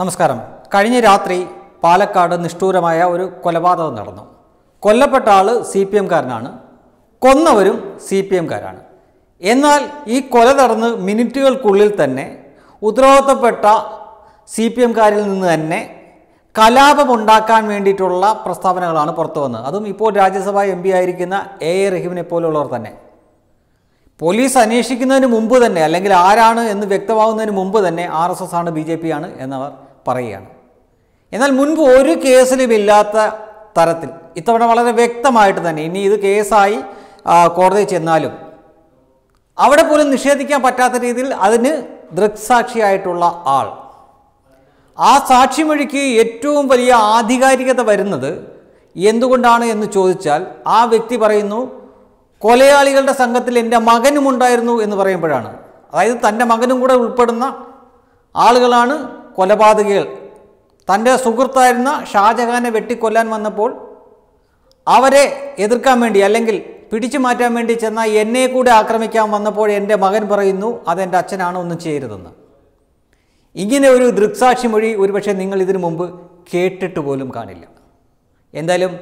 നമസ്കാരം കഴിഞ്ഞ രാത്രി പാലക്കാട് നിഷ്ഠൂരമായ ഒരു കൊലപാതകം നടന്നു കൊല്ലപ്പെട്ട ആൾ സി പി എംകാരനാണ് കൊന്നവരും സി പി എംകാരാണ് എന്നാൽ ഈ കൊല നടന്ന് മിനിറ്റുകൾക്കുള്ളിൽ തന്നെ ഉത്തരവാദിത്തപ്പെട്ട സി പി എംകാരിൽ നിന്ന് തന്നെ കലാപമുണ്ടാക്കാൻ വേണ്ടിയിട്ടുള്ള പ്രസ്താവനകളാണ് പുറത്തു വന്നത് അതും ഇപ്പോൾ രാജ്യസഭ എം പി ആയിരിക്കുന്ന എ എ റഹീമിനെ പോലുള്ളവർ തന്നെ പോലീസ് അന്വേഷിക്കുന്നതിന് മുമ്പ് തന്നെ അല്ലെങ്കിൽ ആരാണ് എന്ന് വ്യക്തമാകുന്നതിന് മുമ്പ് തന്നെ ആർ എസ് എസ് ആണ് ബി ജെ പി ആണ് എന്നവർ പറയുകയാണ് എന്നാൽ മുൻപ് ഒരു കേസിലുമില്ലാത്ത തരത്തിൽ ഇത്തവണ വളരെ വ്യക്തമായിട്ട് തന്നെ ഇനി ഇത് കേസായി കോടതിയിൽ ചെന്നാലും അവിടെ പോലും നിഷേധിക്കാൻ പറ്റാത്ത രീതിയിൽ അതിന് ദൃക്സാക്ഷിയായിട്ടുള്ള ആൾ ആ സാക്ഷിമൊഴിക്ക് ഏറ്റവും വലിയ ആധികാരികത വരുന്നത് എന്തുകൊണ്ടാണ് എന്ന് ചോദിച്ചാൽ ആ വ്യക്തി പറയുന്നു കൊലയാളികളുടെ സംഘത്തിൽ എൻ്റെ മകനും ഉണ്ടായിരുന്നു എന്ന് പറയുമ്പോഴാണ് അതായത് തൻ്റെ മകനും കൂടെ ഉൾപ്പെടുന്ന ആളുകളാണ് കൊലപാതകികൾ തൻ്റെ സുഹൃത്തായിരുന്ന ഷാജഹാനെ വെട്ടിക്കൊല്ലാൻ വന്നപ്പോൾ അവരെ എതിർക്കാൻ വേണ്ടി അല്ലെങ്കിൽ പിടിച്ചു മാറ്റാൻ വേണ്ടി ചെന്ന എന്നെ കൂടെ ആക്രമിക്കാൻ വന്നപ്പോൾ എൻ്റെ മകൻ പറയുന്നു അതെൻ്റെ അച്ഛനാണ് ഒന്നും ചെയ്യരുതെന്ന് ഇങ്ങനെ ഒരു ദൃക്സാക്ഷി മൊഴി ഒരുപക്ഷെ നിങ്ങൾ ഇതിനു മുമ്പ് കേട്ടിട്ട് പോലും കാണില്ല എന്തായാലും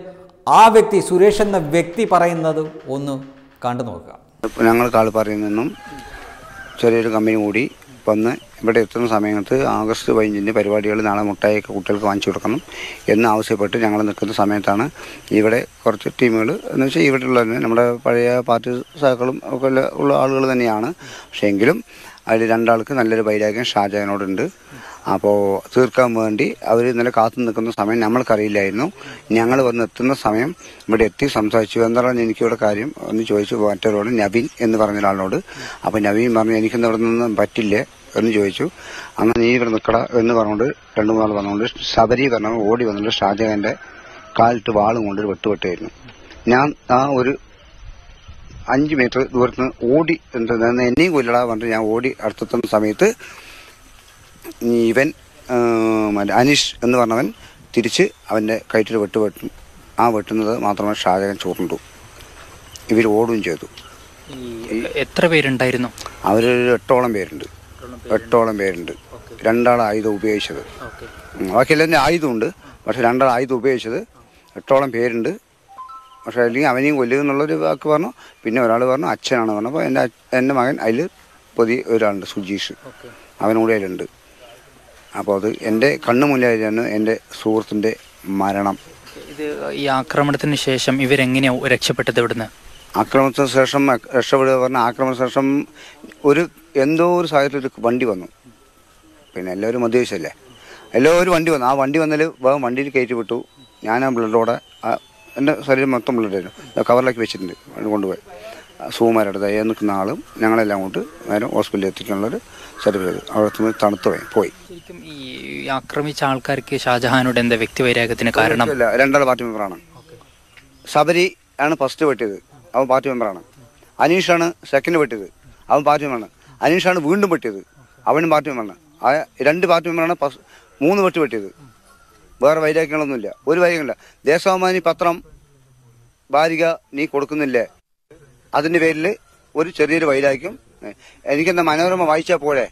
ആ വ്യക്തി സുരേഷ് എന്ന വ്യക്തി പറയുന്നത് ഒന്ന് കണ്ടു നോക്കുക ഞങ്ങൾ കാൾ നിന്നും ചെറിയൊരു കമ്പനി കൂടി വന്ന് ഇവിടെ എത്തുന്ന സമയത്ത് ആഗസ്റ്റ് പതിനഞ്ചിൻ്റെ പരിപാടികൾ നാളെ മുട്ടായൊക്കെ കുട്ടികൾക്ക് വാങ്ങിച്ചു കൊടുക്കണം എന്ന് ആവശ്യപ്പെട്ട് ഞങ്ങൾ നിൽക്കുന്ന സമയത്താണ് ഇവിടെ കുറച്ച് ടീമുകൾ എന്ന് വെച്ചാൽ ഇവിടെയുള്ള തന്നെ നമ്മുടെ പഴയ പാർട്ടി സഹക്കളും ഒക്കെ ഉള്ള ആളുകൾ തന്നെയാണ് പക്ഷേ എങ്കിലും അതിൽ രണ്ടാൾക്ക് നല്ലൊരു വൈരാഗ്യം ഷാജഹാനോടുണ്ട് അപ്പോൾ തീർക്കാൻ വേണ്ടി അവർ ഇന്നലെ കാത്തു നിൽക്കുന്ന സമയം നമ്മൾക്കറിയില്ലായിരുന്നു ഞങ്ങൾ വന്ന് എത്തുന്ന സമയം ഇവിടെ എത്തി സംസാരിച്ചു എന്താണ് എനിക്കിവിടെ കാര്യം ഒന്ന് ചോദിച്ചു മറ്റൊരാളോട് നവീൻ എന്ന് പറഞ്ഞ ഒരാളിനോട് അപ്പോൾ നവീൻ പറഞ്ഞു എനിക്കൊന്നും ഇവിടെ നിന്നും പറ്റില്ലേ എന്ന് ചോദിച്ചു അന്ന് നീ ഇവിടെ നിൽക്കട എന്ന് പറഞ്ഞുകൊണ്ട് രണ്ടു മൂന്നാൾ പറഞ്ഞുകൊണ്ട് ശബരി പറഞ്ഞ ഓടി വന്നിട്ട് ഷാജഹാന്റെ കാലിട്ട് വാളും കൊണ്ട് ഒരു വെട്ടുവെട്ടായിരുന്നു ഞാൻ ആ ഒരു അഞ്ച് മീറ്റർ ദൂരത്ത് നിന്ന് ഓടി എന്നെയും കൊല്ലടാ പറഞ്ഞിട്ട് ഞാൻ ഓടി അടുത്തെത്തുന്ന സമയത്ത് ഇവൻ അനീഷ് എന്ന് പറഞ്ഞവൻ തിരിച്ച് അവൻ്റെ കയറ്റിൽ വെട്ട് വെട്ടും ആ വെട്ടുന്നത് മാത്രമേ ഷാജഹാൻ ചോറുണ്ടു ഇവർ ഓടുകയും ചെയ്തു എത്ര പേരുണ്ടായിരുന്നു അവരൊരു എട്ടോളം പേരുണ്ട് എട്ടോളം പേരുണ്ട് രണ്ടാൾ ആയുധം ഉപയോഗിച്ചത് ബാക്കി എല്ലാവരും ആയുധമുണ്ട് പക്ഷെ രണ്ടാൾ ആയുധം ഉപയോഗിച്ചത് എട്ടോളം പേരുണ്ട് പക്ഷെ അല്ലെങ്കിൽ അവനെയും കൊല്ലുക എന്നുള്ളൊരു വാക്ക് പറഞ്ഞു പിന്നെ ഒരാൾ പറഞ്ഞു അച്ഛനാണ് പറഞ്ഞപ്പോൾ എൻ്റെ എൻ്റെ മകൻ അതിൽ പൊതി ഒരാളുണ്ട് സുജീഷ് അവനൂടെ അതിലുണ്ട് അപ്പോൾ അത് എൻ്റെ കണ്ണു മുന്നിലായിരുന്നു എൻ്റെ സുഹൃത്തിൻ്റെ മരണം ഇത് ഈ ആക്രമണത്തിന് ശേഷം ഇവരെങ്ങനെയാണ് രക്ഷപ്പെട്ടത് ഇവിടുന്ന് ആക്രമണത്തിന് ശേഷം രക്ഷപ്പെടുക പറഞ്ഞാൽ ആക്രമണത്തിന് ശേഷം ഒരു എന്തോ ഒരു സാഹചര്യത്തിൽ ഒരു വണ്ടി വന്നു പിന്നെ എല്ലാവരും മദ്യവശല്ലേ എല്ലാവരും വണ്ടി വന്നു ആ വണ്ടി വന്നാൽ വേഗം വണ്ടിയിൽ കയറ്റി വിട്ടു ഞാൻ ആ ബ്ലഡോടെ എൻ്റെ ശരീരം മൊത്തം ബ്ലഡായിരുന്നു കവറിലാക്കി വെച്ചിട്ടുണ്ട് കൊണ്ടുപോയി സൂമാരുടെ ദയ നിൽക്കുന്ന ആളും ഞങ്ങളെല്ലാം കൊണ്ട് നേരം ഹോസ്പിറ്റലിൽ എത്തിക്കാനുള്ളൊരു സർട്ടിഫിക്കറ്റ് അവിടെ തണുത്ത് പോയി ശരിക്കും ഈ ആക്രമിച്ച ആൾക്കാർക്ക് ഷാജഹാനോട് എന്താ വ്യക്തിവൈരാഗ്യത്തിന് കാരണം രണ്ടാൾ പാർട്ടി മെമ്പറാണ് ശബരി ആണ് ഫസ്റ്റ് വെട്ടിയത് അവൻ പാർട്ടി മെമ്പറാണ് അനീഷാണ് സെക്കൻഡ് വെട്ടിയത് അവൻ പാർട്ടി മെമ്പറാണ് അനീഷാണ് വീണ്ടും വെട്ടിയത് അവനും പാർട്ടി മെമ്പറാണ് ആ രണ്ട് പാർട്ടി മെമ്പറാണ് മൂന്ന് വെട്ടി വെട്ടിയത് വേറെ വൈരാഗ്യങ്ങളൊന്നുമില്ല ഒരു വൈരാഗ്യമില്ല ദേശാഭിമാനി പത്രം ഭാരിക നീ കൊടുക്കുന്നില്ലേ അതിൻ്റെ പേരിൽ ഒരു ചെറിയൊരു വൈരാഗ്യം എനിക്കെന്താ മനോരമ വായിച്ചാൽ പോലെ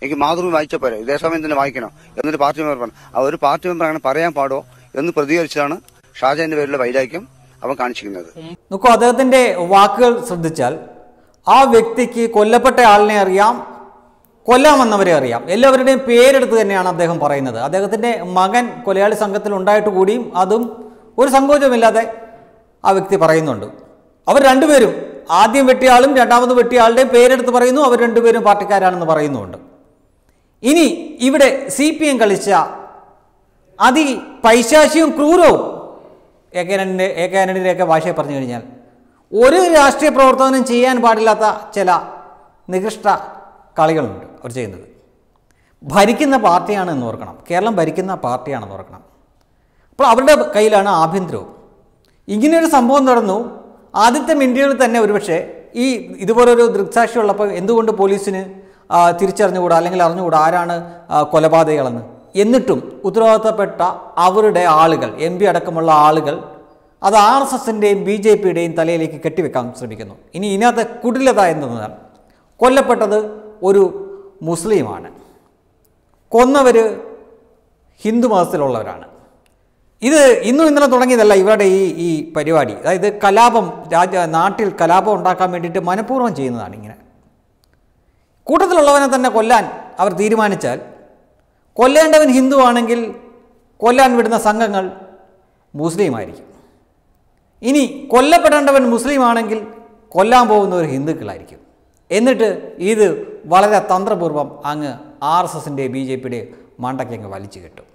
എനിക്ക് മാതൃഭൂമി വായിച്ചാൽ പോലെ ദേശാഭിമാനി തന്നെ വായിക്കണം എന്നൊരു പാർട്ടി മെമ്പർ പറഞ്ഞു ആ ഒരു പാർട്ടി മെമ്പർ അങ്ങനെ പറയാൻ പാടോ എന്ന് പ്രതികരിച്ചാണ് ഷാജാന്റെ പേരിലുള്ള വൈരാഗ്യം അവൻ കാണിച്ചിരിക്കുന്നത് നോക്കൂ അദ്ദേഹത്തിന്റെ വാക്കുകൾ ശ്രദ്ധിച്ചാൽ ആ വ്യക്തിക്ക് കൊല്ലപ്പെട്ട ആളിനെ അറിയാം കൊല്ലാമെന്നവരെ അറിയാം എല്ലാവരുടെയും പേരെടുത്ത് തന്നെയാണ് അദ്ദേഹം പറയുന്നത് അദ്ദേഹത്തിൻ്റെ മകൻ കൊലയാളി സംഘത്തിൽ ഉണ്ടായിട്ട് കൂടിയും അതും ഒരു സങ്കോചമില്ലാതെ ആ വ്യക്തി പറയുന്നുണ്ട് അവർ രണ്ടുപേരും ആദ്യം വെട്ടിയ ആളും രണ്ടാമത് വെട്ടിയ ആളുടെയും പേരെടുത്ത് പറയുന്നു അവർ രണ്ടുപേരും പാർട്ടിക്കാരാണെന്ന് പറയുന്നുണ്ട് ഇനി ഇവിടെ സി പി എം കളിച്ച അതി പൈശാശിയും ക്രൂരവും എ കെ ആന്റണിൻ്റെ എ കെ ആന്റണിയുടെയൊക്കെ ഭാഷയെ പറഞ്ഞു കഴിഞ്ഞാൽ ഒരു രാഷ്ട്രീയ പ്രവർത്തനം ചെയ്യാൻ പാടില്ലാത്ത ചില നികൃഷ്ട കളികളുണ്ട് അവർ ചെയ്യുന്നത് ഭരിക്കുന്ന പാർട്ടിയാണ് എന്ന് ഓർക്കണം കേരളം ഭരിക്കുന്ന പാർട്ടിയാണെന്ന് ഓർക്കണം അപ്പോൾ അവരുടെ കയ്യിലാണ് ആഭ്യന്തരവും ഇങ്ങനെയൊരു സംഭവം നടന്നു ആദ്യത്തെ മിനിറ്റുകൾ തന്നെ ഒരുപക്ഷെ ഈ ഇതുപോലൊരു ദൃക്സാക്ഷി ഉള്ളപ്പോൾ എന്തുകൊണ്ട് പോലീസിന് തിരിച്ചറിഞ്ഞുകൂടാ അല്ലെങ്കിൽ അറിഞ്ഞുകൂടാ ആരാണ് കൊലപാതകളെന്ന് എന്നിട്ടും ഉത്തരവാദിത്തപ്പെട്ട അവരുടെ ആളുകൾ എം പി അടക്കമുള്ള ആളുകൾ അത് ആർ എസ് എസിൻ്റെയും ബി ജെ പിയുടെയും തലയിലേക്ക് കെട്ടിവെക്കാൻ ശ്രമിക്കുന്നു ഇനി ഇതിനകത്ത് കുടിലത എന്തെന്നാൽ കൊല്ലപ്പെട്ടത് ഒരു മുസ്ലിമാണ് കൊന്നവർ ഹിന്ദു മതത്തിലുള്ളവരാണ് ഇത് ഇന്നും ഇന്നലെ തുടങ്ങിയതല്ല ഇവരുടെ ഈ ഈ പരിപാടി അതായത് കലാപം രാജ്യ നാട്ടിൽ കലാപം ഉണ്ടാക്കാൻ വേണ്ടിയിട്ട് മനഃപൂർവ്വം ചെയ്യുന്നതാണ് ഇങ്ങനെ കൂട്ടത്തിലുള്ളവനെ തന്നെ കൊല്ലാൻ അവർ തീരുമാനിച്ചാൽ കൊല്ലേണ്ടവൻ ഹിന്ദു ആണെങ്കിൽ കൊല്ലാൻ വിടുന്ന സംഘങ്ങൾ മുസ്ലിമായിരിക്കും ഇനി കൊല്ലപ്പെടേണ്ടവൻ മുസ്ലിം ആണെങ്കിൽ കൊല്ലാൻ ഒരു ഹിന്ദുക്കളായിരിക്കും എന്നിട്ട് ഇത് വളരെ തന്ത്രപൂർവ്വം അങ്ങ് ആർ എസ് എസിൻ്റെ ബി ജെ പിയുടെ മണ്ടയ്ക്കങ്ങ് വലിച്ചു കെട്ടും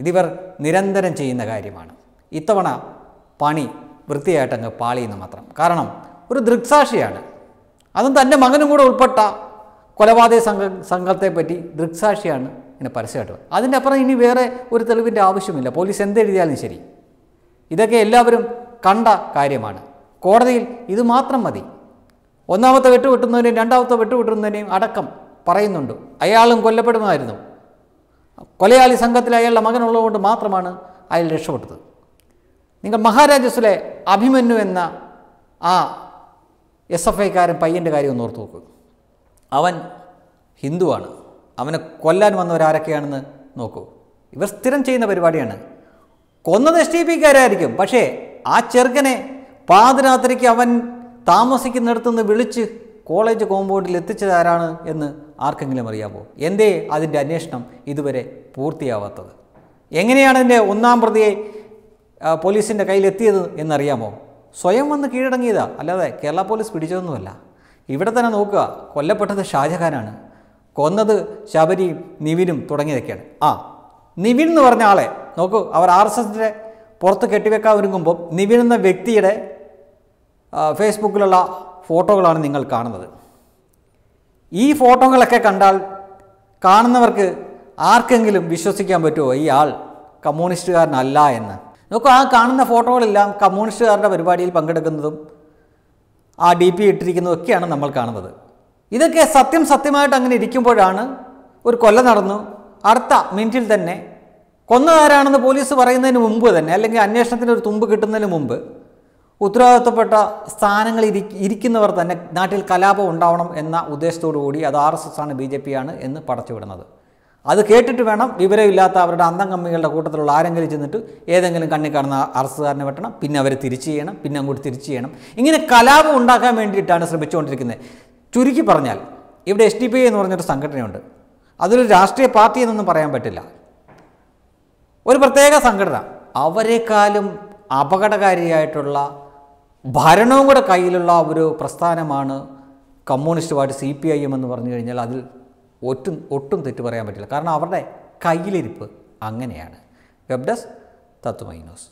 ഇതിവർ നിരന്തരം ചെയ്യുന്ന കാര്യമാണ് ഇത്തവണ പണി വൃത്തിയായിട്ടങ്ങ് അങ്ങ് പാളിയെന്ന് മാത്രം കാരണം ഒരു ദൃക്സാക്ഷിയാണ് അതും തൻ്റെ മകനും കൂടെ ഉൾപ്പെട്ട കൊലപാതക സംഘ സംഘത്തെപ്പറ്റി ദൃക്സാക്ഷിയാണ് ഇങ്ങനെ പരസ്യമായിട്ട് അതിൻ്റെ അപ്പുറം ഇനി വേറെ ഒരു തെളിവിൻ്റെ ആവശ്യമില്ല പോലീസ് എന്തെഴുതിയാലും ശരി ഇതൊക്കെ എല്ലാവരും കണ്ട കാര്യമാണ് കോടതിയിൽ ഇത് മാത്രം മതി ഒന്നാമത്തെ വെട്ടുവെട്ടുന്നതിനെയും രണ്ടാമത്തെ വെട്ടുവെട്ടുന്നതിനെയും അടക്കം പറയുന്നുണ്ട് അയാളും കൊല്ലപ്പെടുമായിരുന്നു കൊലയാളി സംഘത്തിൽ അയാളുടെ മകനുള്ളതുകൊണ്ട് മാത്രമാണ് അയാൾ രക്ഷപ്പെട്ടത് നിങ്ങൾ മഹാരാജസിലെ അഭിമന്യു എന്ന ആ എസ് എഫ് ഐക്കാരൻ പയ്യൻ്റെ കാര്യം ഒന്ന് ഓർത്ത് നോക്കൂ അവൻ ഹിന്ദുവാണ് അവനെ കൊല്ലാൻ വന്നവരാരൊക്കെയാണെന്ന് നോക്കൂ ഇവർ സ്ഥിരം ചെയ്യുന്ന പരിപാടിയാണ് കൊന്നത് എസ് ടി പിക്കാരായിരിക്കും പക്ഷേ ആ ചെറുക്കനെ പാതിരാത്രിക്ക് അവൻ താമസിക്കുന്നിടത്തുനിന്ന് വിളിച്ച് കോളേജ് കോമ്പൗണ്ടിൽ എത്തിച്ചതാരാണ് എന്ന് ആർക്കെങ്കിലും അറിയാമോ എന്തേ അതിൻ്റെ അന്വേഷണം ഇതുവരെ പൂർത്തിയാവാത്തത് എങ്ങനെയാണ് എൻ്റെ ഒന്നാം പ്രതിയെ പോലീസിൻ്റെ കയ്യിലെത്തിയത് എന്നറിയാമോ സ്വയം വന്ന് കീഴടങ്ങിയതാ അല്ലാതെ കേരള പോലീസ് പിടിച്ചതൊന്നുമല്ല ഇവിടെ തന്നെ നോക്കുക കൊല്ലപ്പെട്ടത് ഷാജഹാനാണ് കൊന്നത് ശബരിയും നിവിനും തുടങ്ങിയതൊക്കെയാണ് ആ നിവിൻ എന്ന് പറഞ്ഞ ആളെ നോക്കൂ അവർ ആർ എസ് എസിൻ്റെ പുറത്ത് കെട്ടിവെക്കാൻ ഒരുങ്ങുമ്പോൾ നിവിൻ എന്ന വ്യക്തിയുടെ ഫേസ്ബുക്കിലുള്ള ഫോട്ടോകളാണ് നിങ്ങൾ കാണുന്നത് ഈ ഫോട്ടോകളൊക്കെ കണ്ടാൽ കാണുന്നവർക്ക് ആർക്കെങ്കിലും വിശ്വസിക്കാൻ പറ്റുമോ ഈ ആൾ കമ്മ്യൂണിസ്റ്റുകാരനല്ല എന്ന് നോക്കൂ ആ കാണുന്ന ഫോട്ടോകളെല്ലാം കമ്മ്യൂണിസ്റ്റുകാരുടെ പരിപാടിയിൽ പങ്കെടുക്കുന്നതും ആ ഡി പി ഇട്ടിരിക്കുന്നതും ഒക്കെയാണ് നമ്മൾ കാണുന്നത് ഇതൊക്കെ സത്യം സത്യമായിട്ട് അങ്ങനെ ഇരിക്കുമ്പോഴാണ് ഒരു കൊല്ല നടന്നു അടുത്ത മിനിറ്റിൽ തന്നെ കൊന്നതാരാണെന്ന് പോലീസ് പറയുന്നതിന് മുമ്പ് തന്നെ അല്ലെങ്കിൽ അന്വേഷണത്തിന് ഒരു തുമ്പ് കിട്ടുന്നതിന് മുമ്പ് ഉത്തരവാദിത്തപ്പെട്ട സ്ഥാനങ്ങൾ ഇരിക്കുന്നവർ തന്നെ നാട്ടിൽ കലാപം ഉണ്ടാവണം എന്ന ഉദ്ദേശത്തോടു കൂടി അത് ആർ എസ് എസ് ആണ് ബി ജെ പി ആണ് എന്ന് പടച്ചുവിടുന്നത് അത് കേട്ടിട്ട് വേണം വിവരമില്ലാത്ത അവരുടെ അന്തം കമ്മികളുടെ കൂട്ടത്തിലുള്ള ആരെങ്കിലും ചെന്നിട്ട് ഏതെങ്കിലും കണ്ണി കാണുന്ന അറസ്റ്റുകാരനെ വെട്ടണം പിന്നെ അവരെ തിരിച്ചു ചെയ്യണം പിന്നെ അങ്ങോട്ട് തിരിച്ചു ചെയ്യണം ഇങ്ങനെ കലാപം ഉണ്ടാക്കാൻ വേണ്ടിയിട്ടാണ് ശ്രമിച്ചുകൊണ്ടിരിക്കുന്നത് ചുരുക്കി പറഞ്ഞാൽ ഇവിടെ എസ് ടി പി ഐ എന്ന് പറഞ്ഞൊരു സംഘടനയുണ്ട് അതൊരു രാഷ്ട്രീയ പാർട്ടി എന്നൊന്നും പറയാൻ പറ്റില്ല ഒരു പ്രത്യേക സംഘടന അവരെക്കാളും അപകടകാരിയായിട്ടുള്ള ഭരണവും കൂടെ കയ്യിലുള്ള ഒരു പ്രസ്ഥാനമാണ് communist party C P I M എന്ന് പറഞ്ഞു കഴിഞ്ഞാൽ അതിൽ ഒട്ടും ഒട്ടും തെറ്റു പറയാൻ പറ്റില്ല കാരണം അവരുടെ കയ്യിലിരിപ്പ് അങ്ങനെയാണ് വെബ് ഡെസ്ക് തത്വമൈ ന്യൂസ്